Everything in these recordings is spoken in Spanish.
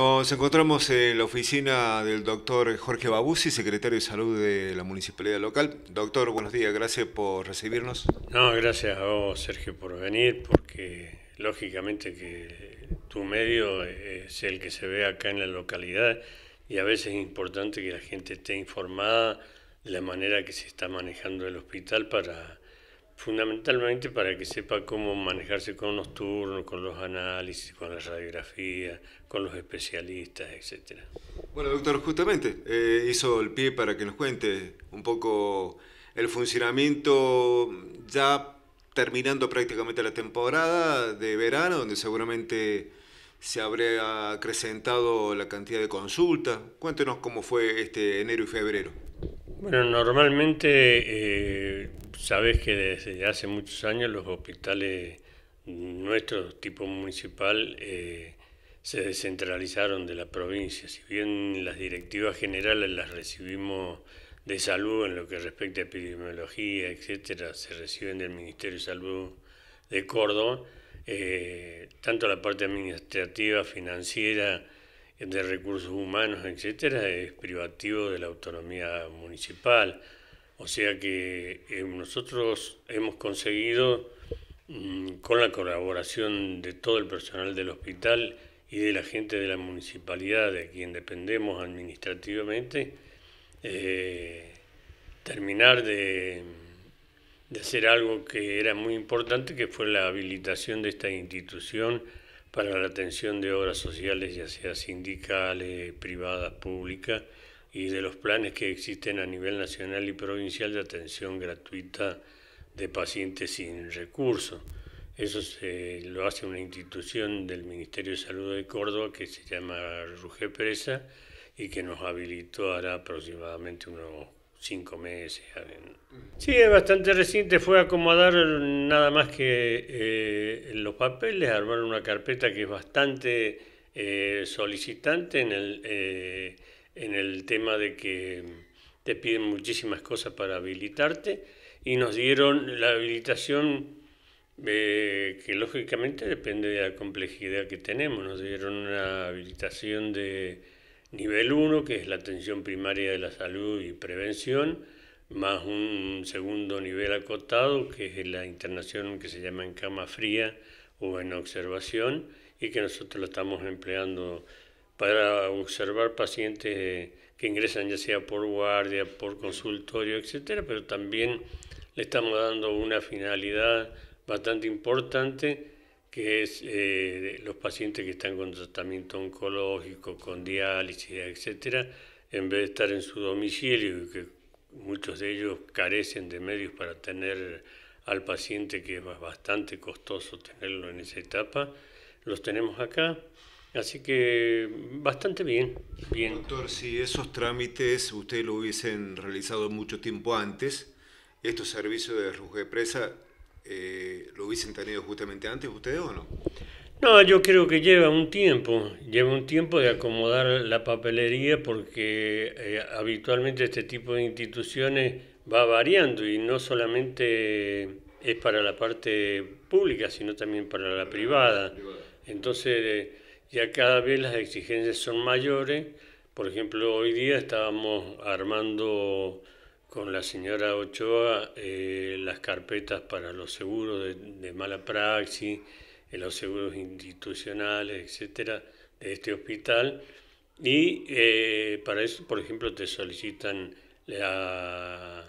Nos encontramos en la oficina del doctor Jorge Babusi, secretario de Salud de la Municipalidad Local. Doctor, buenos días, gracias por recibirnos. No, gracias a vos, Sergio, por venir, porque lógicamente que tu medio es el que se ve acá en la localidad y a veces es importante que la gente esté informada de la manera que se está manejando el hospital para fundamentalmente para que sepa cómo manejarse con los turnos, con los análisis, con la radiografía, con los especialistas, etcétera. Bueno, doctor, justamente eh, hizo el pie para que nos cuente un poco el funcionamiento ya terminando prácticamente la temporada de verano, donde seguramente se habría acrecentado la cantidad de consultas. Cuéntenos cómo fue este enero y febrero. Bueno, normalmente eh, sabes que desde hace muchos años los hospitales nuestros, tipo municipal eh, se descentralizaron de la provincia. Si bien las directivas generales las recibimos de salud en lo que respecta a epidemiología, etcétera, se reciben del Ministerio de Salud de Córdoba, eh, tanto la parte administrativa, financiera, de recursos humanos, etcétera, es privativo de la autonomía municipal. O sea que eh, nosotros hemos conseguido, mm, con la colaboración de todo el personal del hospital, y de la gente de la municipalidad de quien dependemos administrativamente, eh, terminar de, de hacer algo que era muy importante, que fue la habilitación de esta institución para la atención de obras sociales, ya sea sindicales, privadas, públicas, y de los planes que existen a nivel nacional y provincial de atención gratuita de pacientes sin recursos. Eso se, lo hace una institución del Ministerio de Salud de Córdoba que se llama rugé Presa y que nos habilitó ahora aproximadamente unos cinco meses. Sí, es bastante reciente, fue acomodar nada más que eh, los papeles, armar una carpeta que es bastante eh, solicitante en el, eh, en el tema de que te piden muchísimas cosas para habilitarte y nos dieron la habilitación eh, que lógicamente depende de la complejidad que tenemos. Nos dieron una habilitación de nivel 1, que es la atención primaria de la salud y prevención, más un segundo nivel acotado, que es la internación que se llama en cama fría o en observación, y que nosotros lo estamos empleando para observar pacientes eh, que ingresan ya sea por guardia, por consultorio, etcétera, pero también le estamos dando una finalidad bastante importante, que es eh, los pacientes que están con tratamiento oncológico, con diálisis, etcétera, en vez de estar en su domicilio, y que muchos de ellos carecen de medios para tener al paciente, que es bastante costoso tenerlo en esa etapa, los tenemos acá. Así que bastante bien, bien. Doctor, si esos trámites ustedes lo hubiesen realizado mucho tiempo antes, estos servicios de Presa eh, lo hubiesen tenido justamente antes ustedes o no? No, yo creo que lleva un tiempo, lleva un tiempo de acomodar la papelería porque eh, habitualmente este tipo de instituciones va variando y no solamente es para la parte pública, sino también para la privada. Entonces eh, ya cada vez las exigencias son mayores. Por ejemplo, hoy día estábamos armando con la señora Ochoa eh, las carpetas para los seguros de, de mala praxis, eh, los seguros institucionales, etcétera, de este hospital. Y eh, para eso, por ejemplo, te solicitan la,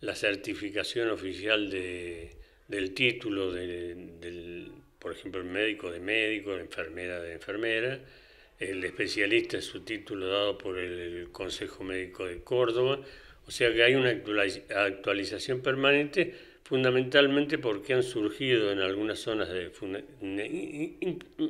la certificación oficial de, del título del, por ejemplo, el médico de médico, enfermera de enfermera, el especialista es su título dado por el Consejo Médico de Córdoba, o sea que hay una actualización permanente fundamentalmente porque han surgido en algunas zonas de...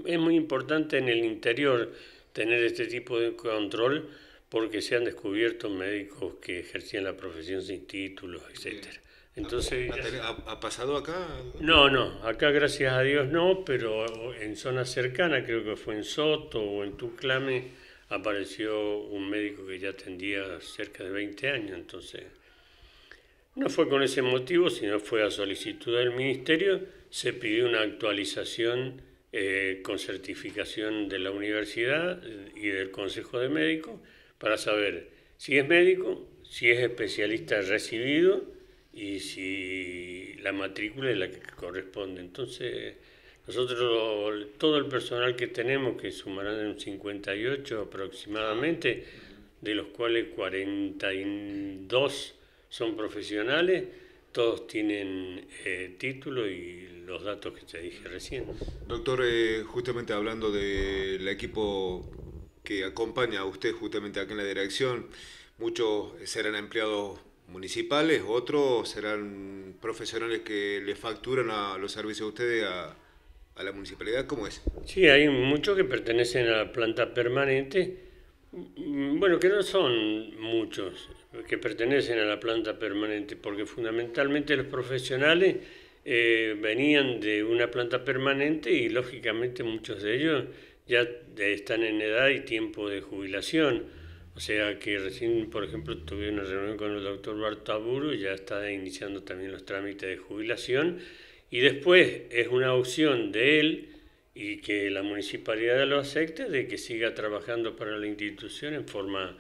Es muy importante en el interior tener este tipo de control porque se han descubierto médicos que ejercían la profesión sin títulos, etcétera. Entonces, ¿Ha, pasado acá? No, no, acá gracias a Dios no, pero en zonas cercanas, creo que fue en Soto o en Tuclame, apareció un médico que ya atendía cerca de 20 años, entonces no fue con ese motivo, sino fue a solicitud del ministerio, se pidió una actualización eh, con certificación de la universidad eh, y del Consejo de Médicos para saber si es médico, si es especialista recibido y si la matrícula es la que corresponde. Entonces, nosotros, todo el personal que tenemos, que sumarán en 58 aproximadamente, de los cuales 42 son profesionales, todos tienen eh, título y los datos que te dije recién. Doctor, eh, justamente hablando del equipo que acompaña a usted justamente aquí en la dirección, muchos serán empleados municipales, otros serán profesionales que le facturan a los servicios de ustedes a a la municipalidad? ¿Cómo es? Sí, hay muchos que pertenecen a la planta permanente. Mm, bueno, que no son muchos que pertenecen a la planta permanente, porque fundamentalmente los profesionales eh, venían de una planta permanente y lógicamente muchos de ellos ya están en edad y tiempo de jubilación. O sea que recién, por ejemplo, tuve una reunión con el doctor Bartaburu, ya está iniciando también los trámites de jubilación y después es una opción de él y que la municipalidad lo acepte de que siga trabajando para la institución en forma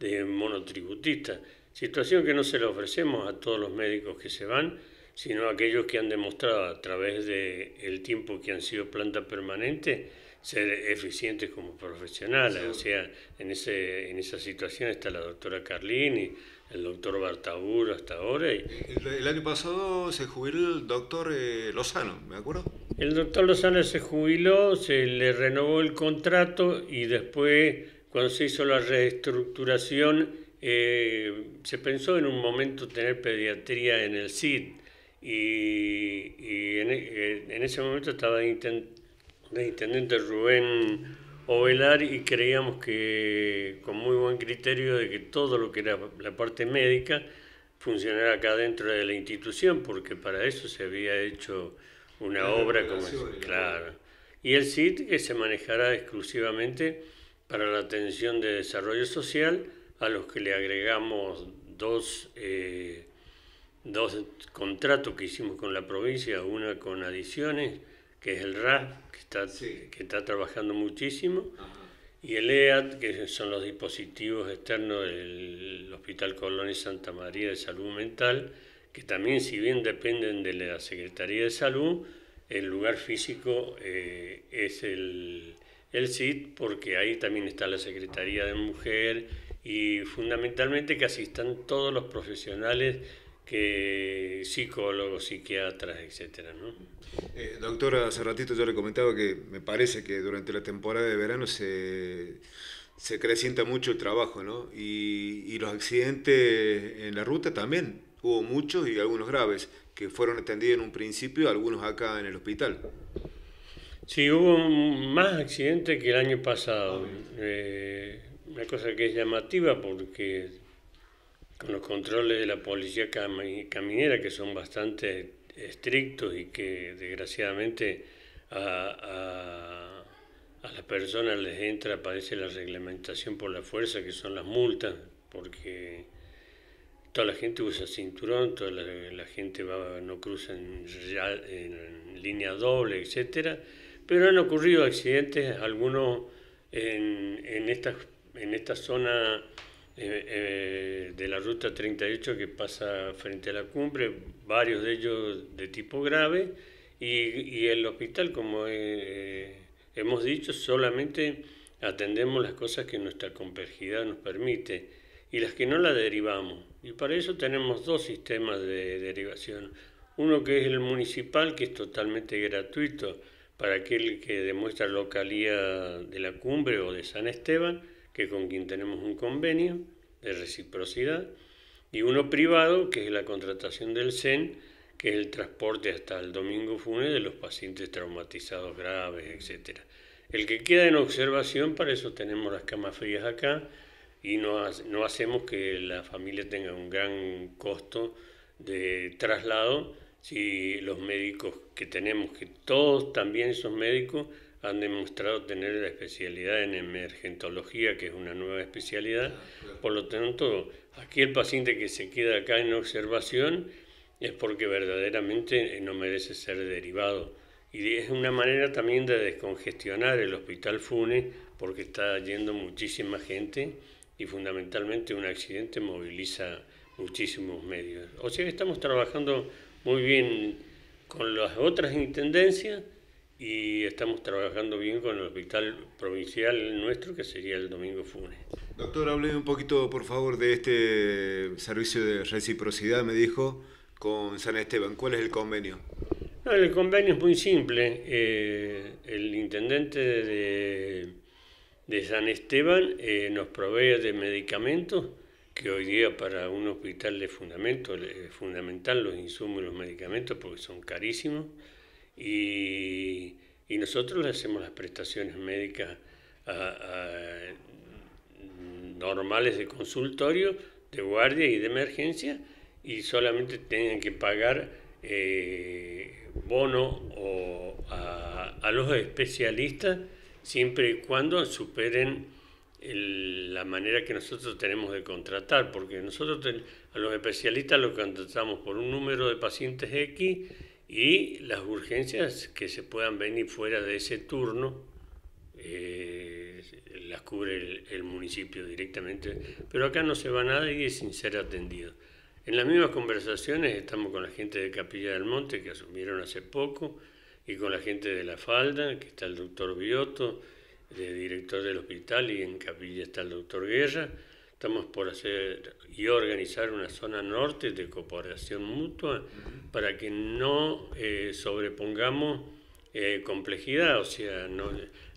de monotributista, situación que no se le ofrecemos a todos los médicos que se van, sino a aquellos que han demostrado a través del el tiempo que han sido planta permanente ser eficientes como profesionales. O sea, en, ese, en esa situación está la doctora Carlini, el doctor Bartabur hasta ahora. El, año pasado se jubiló el doctor eh, Lozano, ¿me acuerdo? El doctor Lozano se jubiló, se le renovó el contrato y después, cuando se hizo la reestructuración, eh, se pensó en un momento tener pediatría en el CID y, eh, en, ese momento estaba el intendente Rubén y creíamos que con muy buen criterio de que todo lo que era la parte médica funcionara acá dentro de la institución, porque para eso se había hecho una obra como claro. Y el CID que se manejará exclusivamente para la atención de desarrollo social, a los que le agregamos dos, eh, dos contratos que hicimos con la provincia, una con adiciones que es el RAS, que está, que está trabajando muchísimo, y el EAT, que son los dispositivos externos del Hospital Colón y Santa María de Salud Mental, que también, si bien dependen de la Secretaría de Salud, el lugar físico eh, es el, el CID, porque ahí también está la Secretaría de Mujer y fundamentalmente que están todos los profesionales que psicólogos, psiquiatras, etcétera, eh, doctora, hace ratito yo le comentaba que me parece que durante la temporada de verano se, se crecienta mucho el trabajo, ¿no? Y, los accidentes en la ruta también. Hubo muchos y algunos graves que fueron atendidos en un principio, algunos acá en el hospital. Sí, hubo más accidentes que el año pasado. Eh, una cosa que es llamativa porque con los controles de la policía caminera que son bastante estrictos y que desgraciadamente a, las personas les entra, aparece la reglamentación por la fuerza, que son las multas, porque toda la gente usa cinturón, toda la, gente va, no cruza en, línea doble, etc. pero han ocurrido accidentes, algunos en, en, en esta zona eh, eh, de la ruta 38 que pasa frente a la cumbre, varios de ellos de tipo grave, y, el hospital, como eh, hemos dicho, solamente atendemos las cosas que nuestra complejidad nos permite y las que no las derivamos. Y para eso tenemos dos sistemas de derivación. Uno que es el municipal, que es totalmente gratuito para aquel que demuestra localía de la cumbre o de San Esteban, que con quien tenemos un convenio de reciprocidad, y uno privado, que es la contratación del CEN, que es el transporte hasta el domingo fúnebre de los pacientes traumatizados graves, etc. El que queda en observación, para eso tenemos las camas frías acá, y no, no hacemos que la familia tenga un gran costo de traslado si los médicos que tenemos, que todos también esos médicos han demostrado tener la especialidad en emergentología, que es una nueva especialidad. Ah, Por lo tanto, aquí el paciente que se queda acá en observación es porque verdaderamente eh, no merece ser derivado. Y es una manera también de descongestionar el hospital FUNE, porque está yendo muchísima gente y fundamentalmente un accidente moviliza muchísimos medios. O sea que estamos trabajando muy bien con las otras intendencias y estamos trabajando bien con el hospital provincial nuestro, que sería el Domingo Funes. Doctor, hable un poquito, por favor, de este servicio de reciprocidad, me dijo, con San Esteban. ¿Cuál es el convenio? No, el convenio es muy simple. Eh, el intendente de, de San Esteban eh, nos provee de medicamentos que hoy día para un hospital de fundamento, es fundamental los insumos y los medicamentos porque son carísimos y, nosotros le hacemos las prestaciones médicas normales de consultorio, de guardia y de emergencia y solamente tienen que pagar eh, bono o a, los especialistas siempre y cuando superen la manera que nosotros tenemos de contratar, porque nosotros a los especialistas los contratamos por un número de pacientes X y las urgencias que se puedan venir fuera de ese turno eh, las cubre el, municipio directamente, pero acá no se va nada y es sin ser atendido. En las mismas conversaciones estamos con la gente de Capilla del Monte que asumieron hace poco y con la gente de La Falda, que está el doctor Bioto, el director del hospital y en Capilla está el doctor Guerra Estamos por hacer y organizar una zona norte de cooperación mutua para que no eh, sobrepongamos eh, complejidad. O sea, no,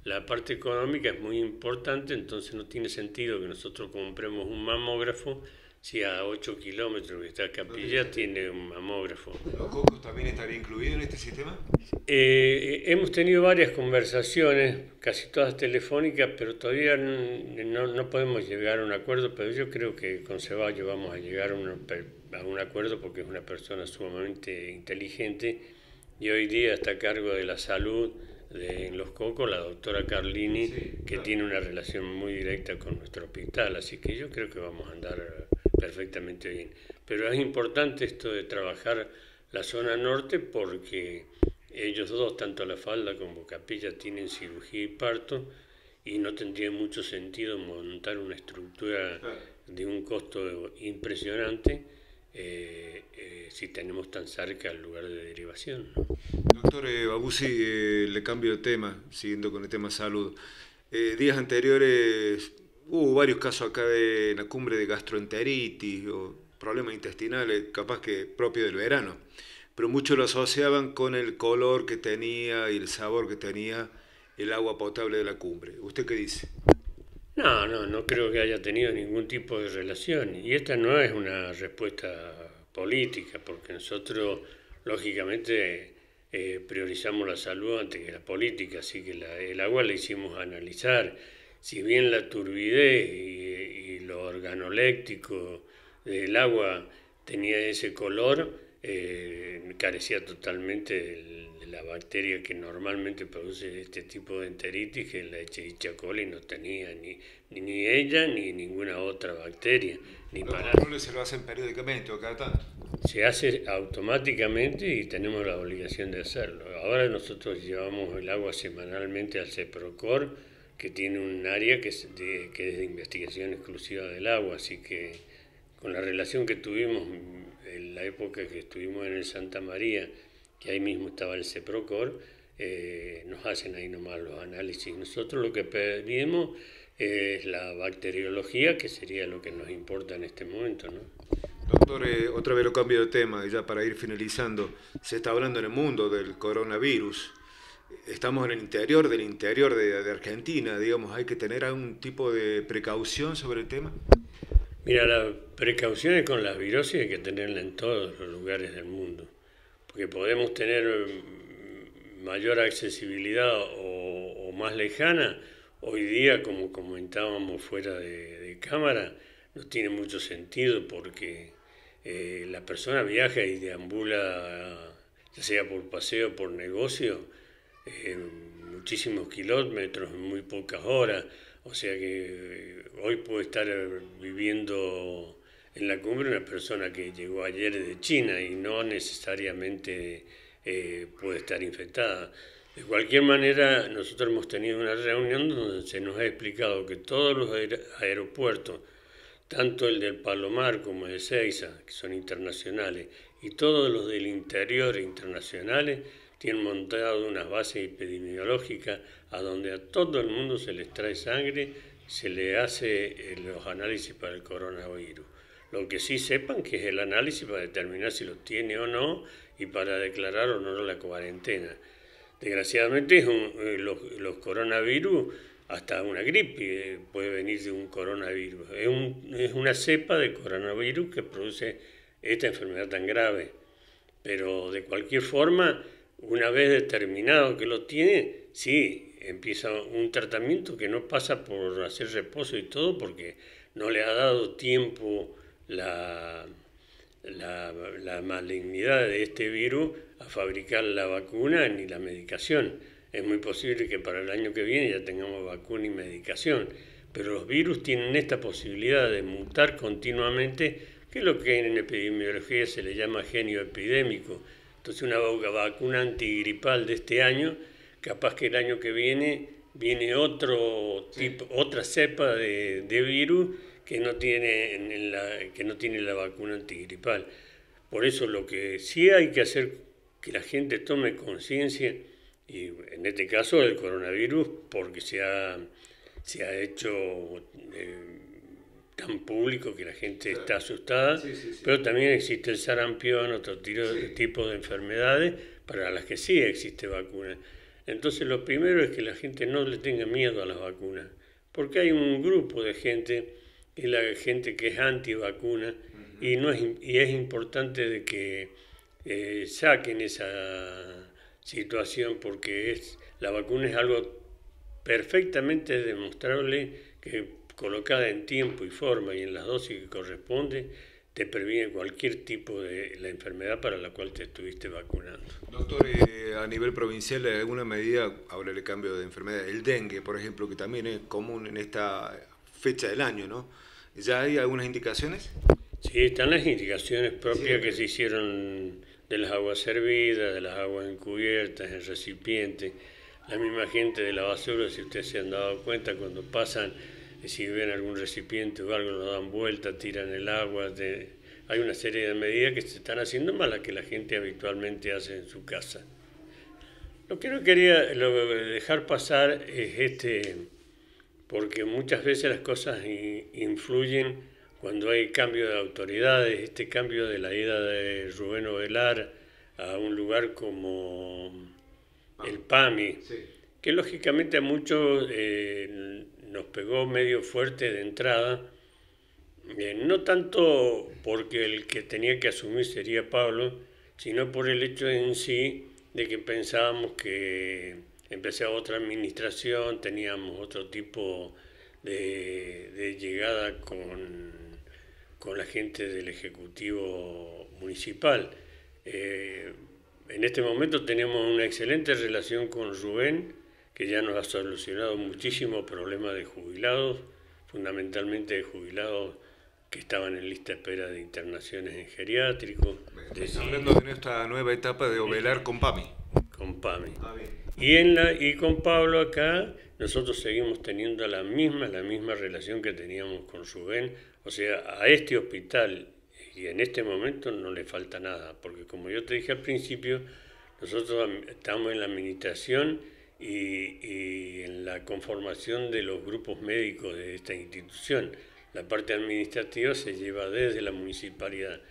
la parte económica es muy importante, entonces no tiene sentido que nosotros compremos un mamógrafo Sí, a 8 kilómetros que está Capilla, tiene un mamógrafo. ¿Los cocos también estarían incluido en este sistema? Eh, hemos tenido varias conversaciones, casi todas telefónicas, pero todavía no, no, podemos llegar a un acuerdo, pero yo creo que con Ceballo vamos a llegar a un, a un acuerdo porque es una persona sumamente inteligente y hoy día está a cargo de la salud de, en Los Cocos, la doctora Carlini, que tiene una relación muy directa con nuestro hospital, así que yo creo que vamos a andar perfectamente bien. Pero es importante esto de trabajar la zona norte porque ellos dos, tanto La Falda como Capilla, tienen cirugía y parto y no tendría mucho sentido montar una estructura de un costo impresionante eh, eh, si tenemos tan cerca el lugar de derivación. Doctor Babusi, eh, le cambio de tema, siguiendo con el tema salud. días anteriores Hubo varios casos acá de la cumbre de gastroenteritis o problemas intestinales, capaz que propio del verano. Pero muchos lo asociaban con el color que tenía y el sabor que tenía el agua potable de la cumbre. ¿Usted qué dice? No, no, no creo que haya tenido ningún tipo de relación. Y esta no es una respuesta política, porque nosotros, lógicamente, eh, priorizamos la salud antes que la política, así que el agua la hicimos analizar si bien la turbidez y, lo organoléctico del agua tenía ese color, eh, carecía totalmente de la bacteria que normalmente produce este tipo de enteritis, que la E. coli no tenía ni, ella ni ninguna otra bacteria. Ni Los para... se lo hacen periódicamente o cada tanto. Se hace automáticamente y tenemos la obligación de hacerlo. Ahora nosotros llevamos el agua semanalmente al CEPROCOR que tiene un área que es, de, que investigación exclusiva del agua, así que con la relación que tuvimos en la época que estuvimos en el Santa María, que ahí mismo estaba el CEPROCOR, eh, nos hacen ahí nomás los análisis. Nosotros lo que pedimos es la bacteriología, que sería lo que nos importa en este momento. ¿no? Doctor, eh, otra vez lo cambio de tema, ya para ir finalizando. Se está hablando en el mundo del coronavirus estamos en el interior del interior de, Argentina, digamos, hay que tener algún tipo de precaución sobre el tema. Mira, las precauciones con las virosis hay que tenerlas en todos los lugares del mundo, porque podemos tener mm, mayor accesibilidad o, más lejana. Hoy día, como comentábamos fuera de, cámara, no tiene mucho sentido porque eh, la persona viaja y deambula, ya sea por paseo, por negocio, muchísimos kilómetros, en muy pocas horas. O sea que eh, hoy puede estar eh, viviendo en la cumbre una persona que llegó ayer de China y no necesariamente eh, puede estar infectada. De cualquier manera, nosotros hemos tenido una reunión donde se nos ha explicado que todos los aeropuertos, tanto el del Palomar como el de Seiza, que son internacionales, y todos los del interior internacionales, tienen montado unas bases epidemiológicas a donde a todo el mundo se les trae sangre, se le hace eh, los análisis para el coronavirus. Lo que sí sepan que es el análisis para determinar si lo tiene o no y para declarar o no la cuarentena. Desgraciadamente eh, los, coronavirus, hasta una gripe eh, puede venir de un coronavirus. es una cepa de coronavirus que produce esta enfermedad tan grave. Pero de cualquier forma, una vez determinado que lo tiene, sí, empieza un tratamiento que no pasa por hacer reposo y todo porque no le ha dado tiempo la, malignidad de este virus a fabricar la vacuna ni la medicación. Es muy posible que para el año que viene ya tengamos vacuna y medicación, pero los virus tienen esta posibilidad de mutar continuamente, que es lo que en epidemiología se le llama genio epidémico, entonces una vacuna antigripal de este año, capaz que el año que viene viene otro tipo, otra cepa de, virus que no tiene la, que no tiene la vacuna antigripal. Por eso lo que sí hay que hacer que la gente tome conciencia y en este caso el coronavirus porque se ha, se ha hecho eh, tan público que la gente está asustada, pero también existe el sarampión, otro tipo de enfermedades para las que sí existe vacuna. Entonces lo primero es que la gente no le tenga miedo a las vacunas, porque hay un grupo de gente, y la gente que es anti vacuna y, no es, importante de que eh, saquen esa situación, porque es, la vacuna es algo perfectamente demostrable que colocada en tiempo y forma y en las dosis que corresponde, te previene cualquier tipo de la enfermedad para la cual te estuviste vacunando. Doctor, eh, a nivel provincial, ¿hay alguna medida, ahora el cambio de enfermedad, el dengue, por ejemplo, que también es común en esta fecha del año, ¿no? ¿Ya hay algunas indicaciones? Sí, están las indicaciones propias que se hicieron de las aguas servidas de las aguas encubiertas, en recipientes. La misma gente de la basura, si ustedes se han dado cuenta, cuando pasan si ven algún recipiente o algo, lo dan vuelta, tiran el agua. hay una serie de medidas que se están haciendo más las que la gente habitualmente hace en su casa. Lo que no quería dejar pasar es este, porque muchas veces las cosas influyen cuando hay cambio de autoridades, este cambio de la ida de Rubén Ovelar a un lugar como el PAMI, que lógicamente a muchos eh, nos pegó medio fuerte de entrada, eh, no tanto porque el que tenía que asumir sería Pablo, sino por el hecho en sí de que pensábamos que empezaba otra administración, teníamos otro tipo de, llegada con, la gente del Ejecutivo Municipal. Eh, en este momento tenemos una excelente relación con Rubén, que ya nos ha solucionado muchísimos problemas de jubilados, fundamentalmente de jubilados que estaban en lista de espera de internaciones en geriátrico. Estamos hablando de nuestra nueva etapa de obelar con PAMI. Con PAMI. Ah, y, en la, y con Pablo acá, nosotros seguimos teniendo la misma, la misma relación que teníamos con Rubén. O sea, a este hospital y en este momento no le falta nada, porque como yo te dije al principio, nosotros estamos en la administración y, en la conformación de los grupos médicos de esta institución. La parte administrativa se lleva desde la municipalidad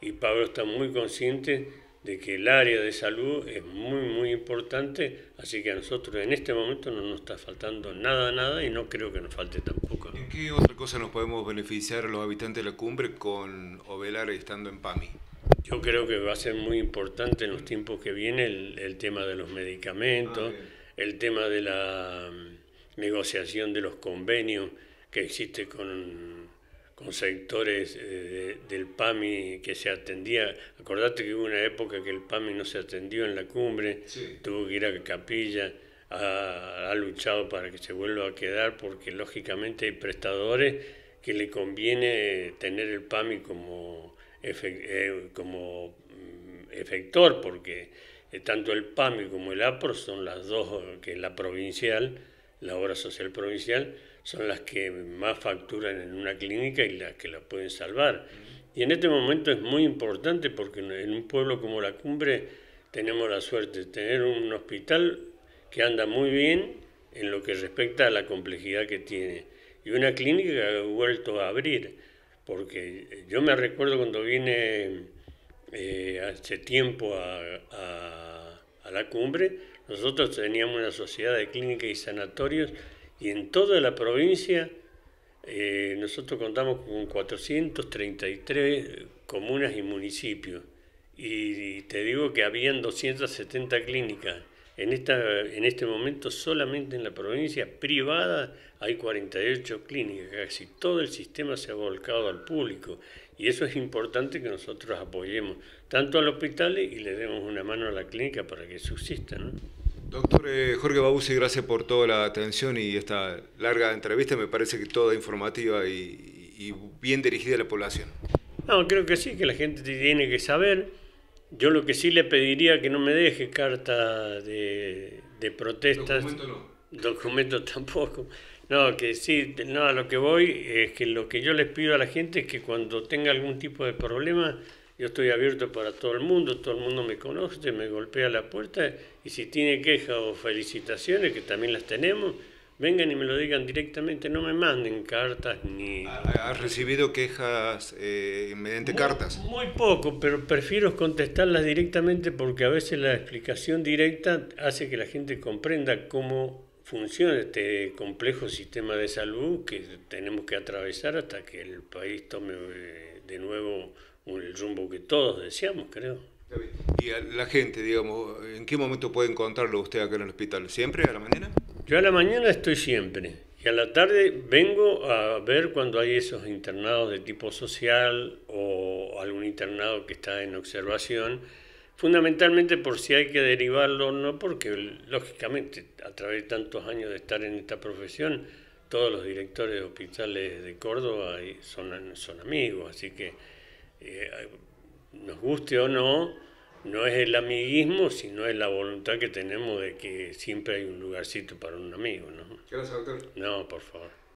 y Pablo está muy consciente de que el área de salud es muy, muy importante, así que a nosotros en este momento no nos está faltando nada, nada y no creo que nos falte tampoco. ¿En qué otra cosa nos podemos beneficiar los habitantes de la cumbre con Ovelar estando en PAMI? Yo creo que va a ser muy importante en los tiempos que vienen el, el tema de los medicamentos. Ah, el tema de la mm, negociación de los convenios que existe con, con sectores eh, del PAMI que se atendía. Acordate que hubo una época que el PAMI no se atendió en la cumbre, tuvo que ir a Capilla, ha, luchado para que se vuelva a quedar porque lógicamente hay prestadores que le conviene tener el PAMI como, eh, como mm, efector porque eh, tanto el PAMI como el APRO son las dos, eh, que la provincial, la obra social provincial, son las que más facturan en una clínica y las que la pueden salvar. Y en este momento es muy importante porque en un pueblo como La Cumbre tenemos la suerte de tener un hospital que anda muy bien en lo que respecta a la complejidad que tiene y una clínica que ha vuelto a abrir, porque yo me recuerdo cuando vine eh, hace tiempo a, la cumbre, nosotros teníamos una sociedad de clínicas y sanatorios y en toda la provincia eh, nosotros contamos con 433 comunas y municipios. Y, y te digo que habían 270 clínicas en, esta, en este momento solamente en la provincia privada hay 48 clínicas, casi todo el sistema se ha volcado al público y eso es importante que nosotros apoyemos tanto al hospital y le demos una mano a la clínica para que subsista. ¿no? Doctor eh, Jorge Babusi, gracias por toda la atención y esta larga entrevista, me parece que toda informativa y, y bien dirigida a la población. No, creo que sí, que la gente tiene que saber. Yo lo que sí le pediría que no me deje carta de, de protestas. Documento tampoco. No, que sí, no, lo que voy es que lo que yo les pido a la gente es que cuando tenga algún tipo de problema, yo estoy abierto para todo el mundo, todo el mundo me conoce, me golpea la puerta y si tiene quejas o felicitaciones, que también las tenemos, vengan y me lo digan directamente, no me manden cartas ni... ¿Has recibido quejas eh, mediante cartas? Muy poco, pero prefiero contestarlas directamente porque a veces la explicación directa hace que la gente comprenda cómo funciona este complejo sistema de salud que tenemos que atravesar hasta que el país tome eh, de nuevo el rumbo que todos deseamos, creo. Y a la gente, digamos, ¿en qué momento puede encontrarlo usted acá en el hospital? ¿Siempre a la mañana? Yo a la mañana estoy siempre y a la tarde vengo a ver cuando hay esos internados de tipo social o algún internado que está en observación, fundamentalmente por si hay que derivarlo o no, porque lógicamente a través de tantos años de estar en esta profesión, todos los directores de hospitales de Córdoba son, amigos, así que eh, nos guste o no, no es el amiguismo, sino es la voluntad que tenemos de que siempre hay un lugarcito para un amigo, ¿no? Gracias, doctor. No, por favor.